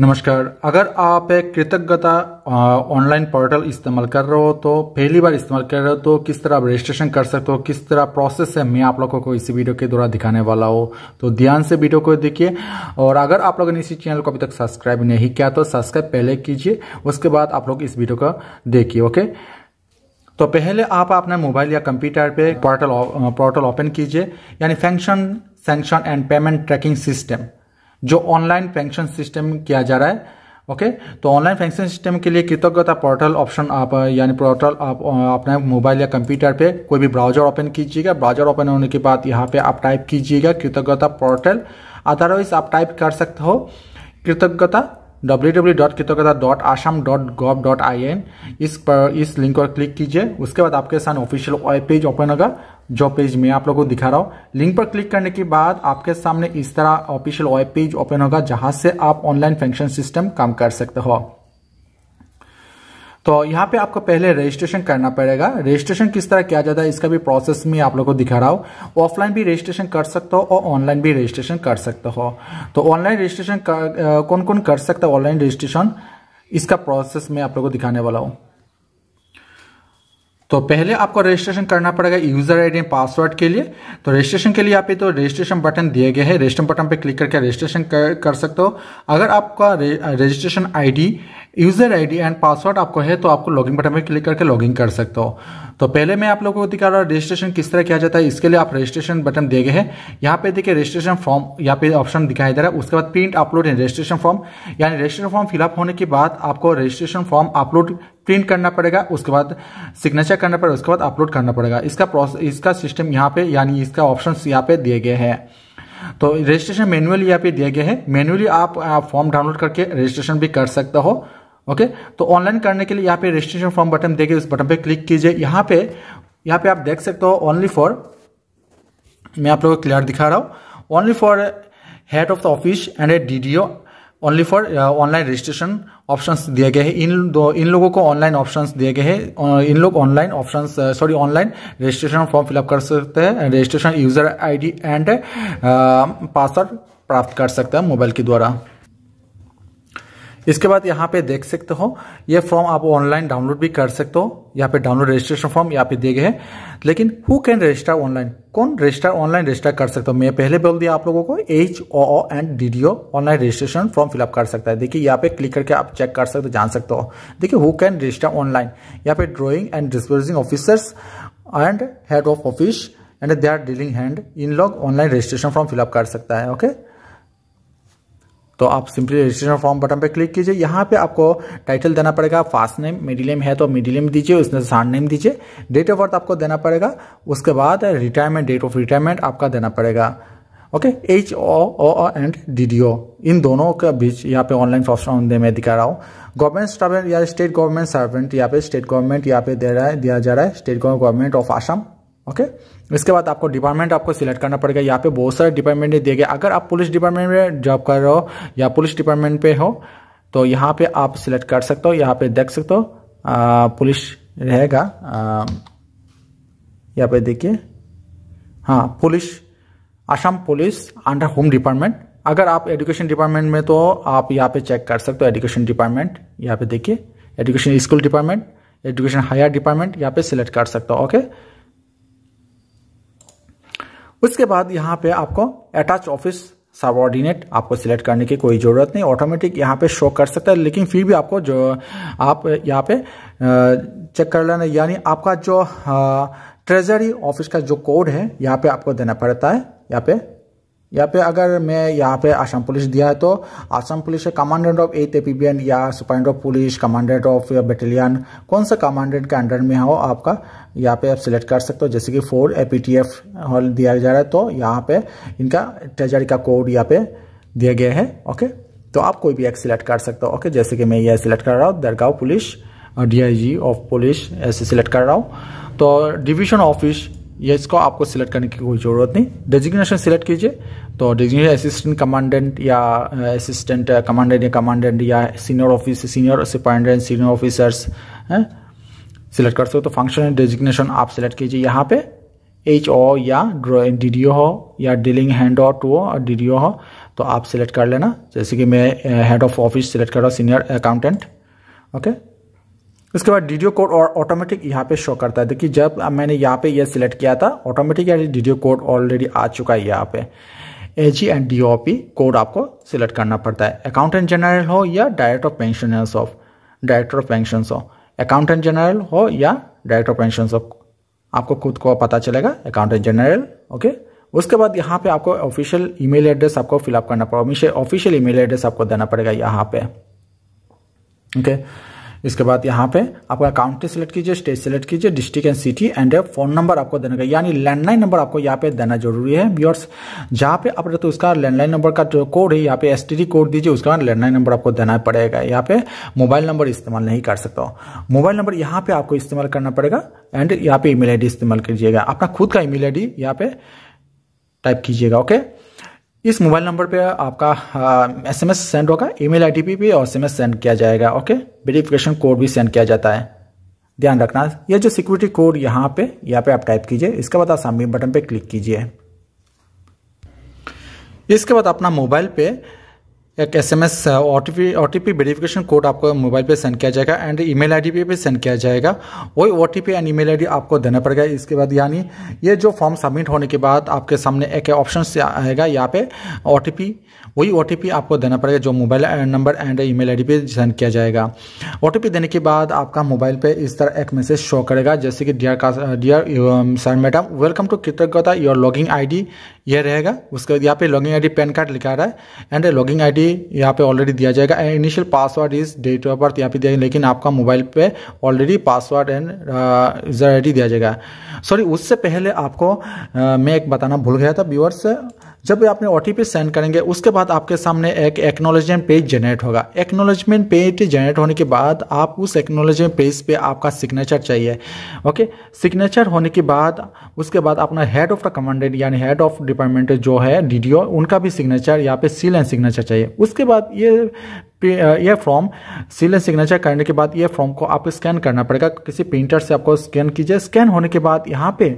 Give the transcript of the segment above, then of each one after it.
नमस्कार अगर आप एक कृतज्ञता ऑनलाइन पोर्टल इस्तेमाल कर रहे हो तो पहली बार इस्तेमाल कर रहे हो तो किस तरह आप रजिस्ट्रेशन कर सकते हो किस तरह प्रोसेस है मैं आप लोगों को इसी वीडियो के द्वारा दिखाने वाला हूँ तो ध्यान से वीडियो को देखिए और अगर आप लोगों ने इसी चैनल को अभी तक सब्सक्राइब नहीं किया तो सब्सक्राइब पहले कीजिए उसके बाद आप लोग इस वीडियो को देखिए ओके तो पहले आप अपने मोबाइल या कंप्यूटर पे पोर्टल पोर्टल ओपन कीजिए यानी function sanction and payment tracking system जो ऑनलाइन पेंशन सिस्टम किया जा रहा है ओके तो ऑनलाइन पेंशन सिस्टम के लिए कृतज्ञता पोर्टल ऑप्शन आप यानी पोर्टल आप अपने मोबाइल या कंप्यूटर पे कोई भी ब्राउजर ओपन कीजिएगा ब्राउजर ओपन होने के बाद यहाँ पे आप टाइप कीजिएगा कृतज्ञता पोर्टल अदरवाइज आप टाइप कर सकते हो Kritagyata W W dot dot dot dot I N इस पर इस लिंक पर क्लिक कीजिए उसके बाद आपके सामने ऑफिशियल वेब पेज ओपन होगा जो पेज मैं आप लोगों को दिखा रहा हूँ लिंक पर क्लिक करने के बाद आपके सामने इस तरह ऑफिशियल वेब पेज ओपन होगा जहाँ से आप ऑनलाइन फंक्शन सिस्टम काम कर सकते हो तो यहाँ पे आपको पहले रजिस्ट्रेशन करना पड़ेगा रजिस्ट्रेशन किस तरह किया जाता है इसका भी प्रोसेस में आप लोगों को दिखा रहा हूँ ऑफलाइन भी रजिस्ट्रेशन कर सकते हो और ऑनलाइन भी रजिस्ट्रेशन कर सकते हो तो ऑनलाइन रजिस्ट्रेशन कौन कौन कर सकता है ऑनलाइन रजिस्ट्रेशन इसका प्रोसेस मैं आप लोग को दिखाने वाला हूँ तो पहले आपको रजिस्ट्रेशन करना पड़ेगा यूजर आईडी एंड पासवर्ड के लिए तो रजिस्ट्रेशन के लिए यहाँ पे तो रजिस्ट्रेशन बटन दिए गए हैं रजिस्ट्रेशन बटन पे क्लिक करके रजिस्ट्रेशन कर, कर सकते हो अगर आपका registration ID user ID and password आपको है तो आपको लॉगिन बटन पर क्लिक करके लॉगिन कर सकते हो तो पहले मैं आप लोगों को दिखा रहा हूँ रजिस्ट्रेशन किस तरह किया जाता है इसके लिए आप रजिस्ट्रेशन बटन दिए गए हैं यहाँ पे देखिए रजिस्ट्रेशन फॉर्म यहाँ पे ऑप्शन दिखाई दे रहा है उसके बाद print upload and registration form यानी रजिस्ट्रेशन फॉर्म फिलअप होने के बाद आपको रजिस्ट्रेशन फॉर्म अपलोड प्रिंट करना पड़ेगा उसके बाद सिग्नेचर करना पड़ेगा उसके बाद अपलोड करना पड़ेगा इसका प्रोसेस इसका सिस्टम यहाँ पे यानी इसका ऑप्शन यहाँ पे दिए गए हैं तो रजिस्ट्रेशन मैनुअली यहाँ पे दिया गया है मैनुअली आप फॉर्म डाउनलोड करके रजिस्ट्रेशन भी कर सकते हो ओके तो ऑनलाइन करने के लिए यहाँ पे रजिस्ट्रेशन फॉर्म बटन देखिए उस बटन पे क्लिक कीजिए यहाँ पे यहाँ पे आप देख सकते हो ओनली फॉर मैं आप लोगों को क्लियर दिखा रहा हूँ only for head of the office and A D only for online registration options दिए गए हैं इन दो इन लोगों को ऑनलाइन ऑप्शंस दिए गए हैं uh, इन लोग online options sorry online registration form fill up कर सकते हैं registration user ID and password प्राप्त कर सकते हैं मोबाइल के द्वारा इसके बाद यहाँ पे देख सकते हो ये फॉर्म आप ऑनलाइन डाउनलोड भी कर सकते हो यहाँ पे डाउनलोड रजिस्ट्रेशन फॉर्म यहाँ पे दिए गए हैं लेकिन हु कैन रजिस्टर ऑनलाइन कौन रजिस्टर ऑनलाइन रजिस्टर कर सकता हूँ मैं पहले बोल दिया आप लोगों को H O O and D D O online registration form fill up कर सकता है देखिए यहाँ पे क्लिक करके आप चेक कर सकते हो जान सकते हो देखिए हु कैन रजिस्टर ऑनलाइन यहाँ पे drawing and disposing officers and head of office and they are dealing hand इन लोग ऑनलाइन रजिस्ट्रेशन फॉर्म फिलअप कर सकता है ओके okay? तो आप सिंपली रजिस्ट्रेशन फॉर्म बटन पर क्लिक कीजिए यहाँ पे आपको टाइटल देना पड़ेगा फास्ट नेम मिडिल नेम है तो मिडिल नेम दीजिए उसमें सार्ड नेम दीजिए डेट ऑफ बर्थ आपको देना पड़ेगा उसके बाद रिटायरमेंट डेट ऑफ रिटायरमेंट आपका देना पड़ेगा okay H O O and D D O इन दोनों के बीच यहाँ पे ऑनलाइन दे मैं दिखा रहा हूँ गवर्नमेंट सर्वेंट या स्टेट गवर्नमेंट सर्वेंट यहाँ पे स्टेट गवर्नमेंट यहाँ पे दे रहा है दिया जा रहा है state government of Assam okay okay? इसके बाद आपको डिपार्टमेंट आपको सिलेक्ट करना पड़ेगा यहाँ पे बहुत सारे डिपार्टमेंट दिए गए अगर आप पुलिस डिपार्टमेंट में जॉब कर रहे हो या पुलिस डिपार्टमेंट पे हो तो यहाँ पे आप सिलेक्ट कर सकते हो यहाँ पे देख सकते हो पुलिस रहेगा यहाँ पे देखिए हाँ police Assam police under home department अगर आप एजुकेशन डिपार्टमेंट में तो आप यहाँ पे चेक कर सकते हो एजुकेशन डिपार्टमेंट यहाँ पे देखिए education school department education higher department यहाँ पे सिलेक्ट कर सकते हो ओके okay? उसके बाद यहाँ पे आपको अटैच ऑफिस सबॉर्डिनेट आपको सिलेक्ट करने की कोई ज़रूरत नहीं ऑटोमेटिक यहाँ पे शो कर सकता है लेकिन फिर भी आपको जो आप यहाँ पे चेक कर लेना यानी आपका जो ट्रेजरी ऑफिस का जो कोड है यहाँ पे आपको देना पड़ता है यहाँ पे यहाँ पे अगर मैं यहाँ पे आसाम पुलिस दिया है तो आसाम पुलिस के कमांडेंट ऑफ एथ एपीबीएन या superintendent of police commandant of battalion कौन सा कमांडेंट के अंडर में हो आपका यहाँ पे आप सिलेक्ट कर सकते हो जैसे कि four A P T F hall दिया जा रहा है तो यहाँ पे इनका ट्रेजरी का कोड यहाँ पे दिया गया है ओके तो आप कोई भी एक सिलेक्ट कर सकते हो ओके जैसे कि मैं यह सिलेक्ट कर रहा हूँ दरगाह police D I G of police ऐसे सिलेक्ट कर रहा हूँ तो डिविजन ऑफिस ये इसको आपको सिलेक्ट करने की कोई ज़रूरत नहीं डेजिग्नेशन सिलेक्ट कीजिए तो डेजिग्नेशन असिस्टेंट कमांडेंट या असिस्टेंट uh, कमांडेंट uh, या कमांडेंट या senior office senior superintendent senior officers select कर सकते हो तो फंक्शन डेजिग्नेशन आप सिलेक्ट कीजिए यहाँ पे एच ओ या डी डी ओ हो या dealing hand ought to O D D O हो तो आप सिलेक्ट कर लेना जैसे कि मैं हेड ऑफ ऑफिस सिलेक्ट कर रहा हूँ सीनियर अकाउंटेंट ओके उसके बाद डीडियो कोड और ऑटोमेटिक यहाँ पे शो करता है देखिए जब मैंने यहाँ पे ये सिलेक्ट किया था ऑटोमेटिक डीडियो कोड ऑलरेडी आ चुका है यहाँ पे A G and D O P code आपको सिलेक्ट करना पड़ता है अकाउंटेंट जनरल हो या director of pensioners of director of pension हो अकाउंटेंट जनरल हो या डायरेक्टर ऑफ पेंशन ऑफ आपको खुद को पता चलेगा अकाउंटेंट जनरल ओके उसके बाद यहाँ पे आपको ऑफिशियल ईमेल एड्रेस आपको फिलअप करना पड़ेगा ऑफिशियल ईमेल एड्रेस आपको देना पड़ेगा यहाँ पे ओके okay? इसके बाद यहाँ पे आपका काउंटी सेलेक्ट कीजिए स्टेट सेलेक्ट कीजिए district and city and phone number आपको देने का यानी लैंडलाइन नंबर आपको यहाँ पे देना जरूरी है व्यूअर्स जहाँ पे आप तो उसका लैंडलाइन नंबर का जो कोड है यहाँ पे एस कोड दीजिए उसका लैंडलाइन नंबर आपको देना पड़ेगा यहाँ पे मोबाइल नंबर इस्तेमाल नहीं कर सकता मोबाइल नंबर यहाँ पे आपको इस्तेमाल करना पड़ेगा एंड यहाँ पे ईमेल आईडी इस्तेमाल कीजिएगा अपना खुद का ईमेल आईडी यहाँ पे टाइप कीजिएगा ओके इस मोबाइल नंबर पे आपका एस एम एस सेंड होगा ईमेल आईडी पे और एस एम एस सेंड किया जाएगा ओके वेरिफिकेशन कोड भी सेंड किया जाता है ध्यान रखना यह जो सिक्योरिटी कोड यहाँ पे यहाँ पे आप टाइप कीजिए इसके बाद आप सामने बटन पे क्लिक कीजिए इसके बाद अपना मोबाइल पे एक S M S O T P verification code आपको मोबाइल पे सेंड किया जाएगा एंड ईमेल आईडी पे भी सेंड किया जाएगा वही O T P and email ID आपको देना पड़ेगा इसके बाद यानी ये जो फॉर्म सबमिट होने के बाद आपके सामने एक ऑप्शन से आएगा यहाँ पे ओ टी पी वही ओ टी पी आपको देना पड़ेगा जो mobile number and email I D पे सेंड किया जाएगा ओ टी पी देने के बाद आपका मोबाइल पे इस तरह एक मैसेज शो करेगा जैसे कि डियर का dear sir madam welcome to Kritagyata your logging I D ये रहेगा उसके बाद यहाँ पे लॉगिंग आईडी पैन कार्ड लिखा रहा है एंड लॉगिंग आईडी यहाँ पे ऑलरेडी दिया जाएगा and initial password is date of birth यहाँ पे दिया लेकिन आपका मोबाइल पे already password and user I दिया जाएगा सॉरी उससे पहले आपको आ, uh, मैं एक बताना भूल गया था व्यूअर्स जब आपने ओ टी सेंड करेंगे उसके बाद आपके सामने एक एक्नोलॉजमेंट पेज जनरेट होगा एक्नोलॉजमेंट पेज जनरेट होने के बाद आप उस एक्नोलॉजमेंट पेज पे आपका सिग्नेचर चाहिए ओके सिग्नेचर होने के बाद उसके बाद अपना हेड ऑफ द कमांडेंट यानी हेड ऑफ डिपार्टमेंट जो है डी उनका भी सिग्नेचर यहाँ पे सील एंड सिग्नेचर चाहिए उसके बाद ये ये फॉर्म सील सिग्नेचर करने के बाद ये फॉर्म को आपको स्कैन करना पड़ेगा किसी प्रिंटर से आपको स्कैन कीजिए स्कैन होने के बाद यहाँ पे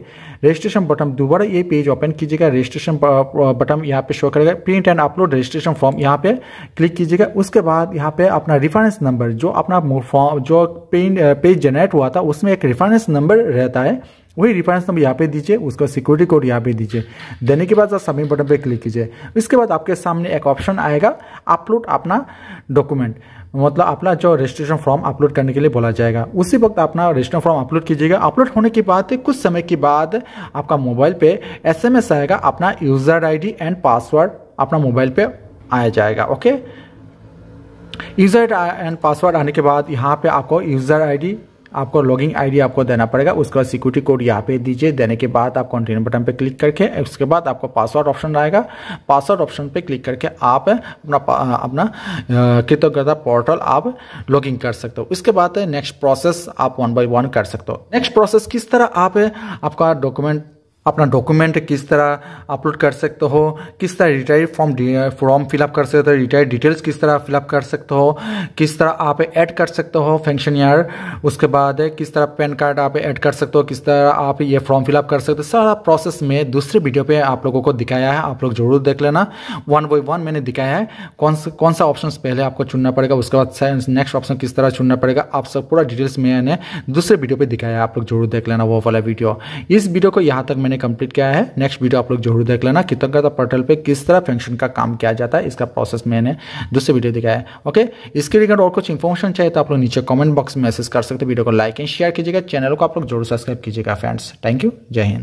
रजिस्ट्रेशन बटन दोबारा ये पेज ओपन कीजिएगा रजिस्ट्रेशन बटन यहाँ पे शो करेगा print and upload registration form यहाँ पे क्लिक कीजिएगा उसके बाद यहाँ पे अपना रिफरेंस नंबर जो अपना फॉर्म जो पेज जनरेट हुआ था उसमें एक रेफरेंस नंबर रहता है वही रिफरेंस नंबर यहाँ पे दीजिए उसका सिक्योरिटी कोड यहाँ पे दीजिए देने के बाद आप सबमिट बटन पे क्लिक कीजिए इसके बाद आपके सामने एक ऑप्शन आएगा अपलोड अपना डॉक्यूमेंट मतलब अपना जो रजिस्ट्रेशन फॉर्म अपलोड करने के लिए बोला जाएगा उसी वक्त अपना रजिस्ट्रेशन फॉर्म अपलोड कीजिएगा अपलोड होने के बाद कुछ समय के बाद आपका मोबाइल पे एस आएगा अपना यूज़र आई एंड पासवर्ड अपना मोबाइल पे आया जाएगा ओके यूज़र एंड पासवर्ड आने के बाद यहाँ पे आपको यूज़र आईडी आपको लॉगिंग आईडी आपको देना पड़ेगा उसके बाद सिक्योरिटी कोड यहाँ पे दीजिए देने के बाद आप कंटिन्यू बटन पे क्लिक करके उसके बाद आपको पासवर्ड ऑप्शन आएगा पासवर्ड ऑप्शन पे क्लिक करके आप अपना अपना कृतज्ञता पोर्टल आप लॉगिंग कर सकते हो उसके बाद नेक्स्ट प्रोसेस आप वन बाई वन कर सकते हो नेक्स्ट प्रोसेस किस तरह आप आपका डॉक्यूमेंट अपना डॉक्यूमेंट किस तरह अपलोड कर सकते हो किस तरह रिटायर फॉर्म फॉर्म फिलअप कर सकते हो रिटायर डिटेल्स किस तरह फिलअप कर सकते हो किस तरह आप ऐड कर सकते हो फंक्शन यार उसके बाद किस तरह पैन कार्ड आप ऐड कर सकते हो किस तरह आप ये फॉर्म फिलअप कर सकते हो सारा प्रोसेस में दूसरे वीडियो पर आप लोगों को दिखाया है आप लोग जरूर देख लेना वन बाई वन मैंने दिखाया है कौन सा कौन सा ऑप्शन पहले आपको चुनना पड़ेगा उसके बाद नेक्स्ट ऑप्शन किस तरह चुनना पड़ेगा आप सब पूरा डिटेल्स मैंने दूसरे वीडियो पर दिखाया है आप लोग जरूर देख लेना वो वाला वीडियो इस वीडियो को यहाँ तक मैंने मैंने कंप्लीट किया है नेक्स्ट वीडियो आप लोग जरूर देख लेना कृतज्ञता पोर्टल पे किस तरह फंक्शन का काम किया जाता है इसका प्रोसेस मैंने दूसरे वीडियो दिखाया है ओके इसके रिगार्ड और कुछ इन्फॉर्मेशन चाहिए तो आप लोग नीचे कॉमेंट बॉक्स में मैसेज कर सकते वीडियो को लाइक एंड शेयर कीजिएगा चैनल को आप लोग जरूर सब्सक्राइब कीजिएगा फ्रेंड्स थैंक यू जय हिंद